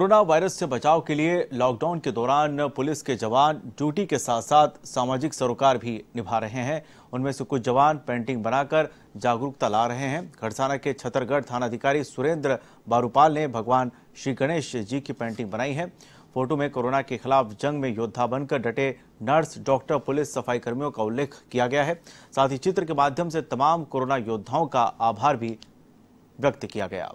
corona virus से बचाव के लिए लॉकडाउन के दौरान पुलिस के जवान ड्यूटी के साथ साथ सामाजिक सरोकार भी निभा रहे हैं उनमें से कुछ जवान पेंटिंग बनाकर जागरूकता ला रहे हैं खरसाना के छतरगढ़ थानाधिकारी सुरेंद्र बारूपाल ने भगवान श्री गणेश जी की पेंटिंग बनाई है फोटो में कोरोना के खिलाफ जंग में योद्धा बनकर डटे नर्स डॉक्टर पुलिस सफाई कर्मियों का उल्लेख किया गया है साथ ही चित्र के माध्यम से तमाम कोरोना योद्धाओं का आभार भी व्यक्त किया गया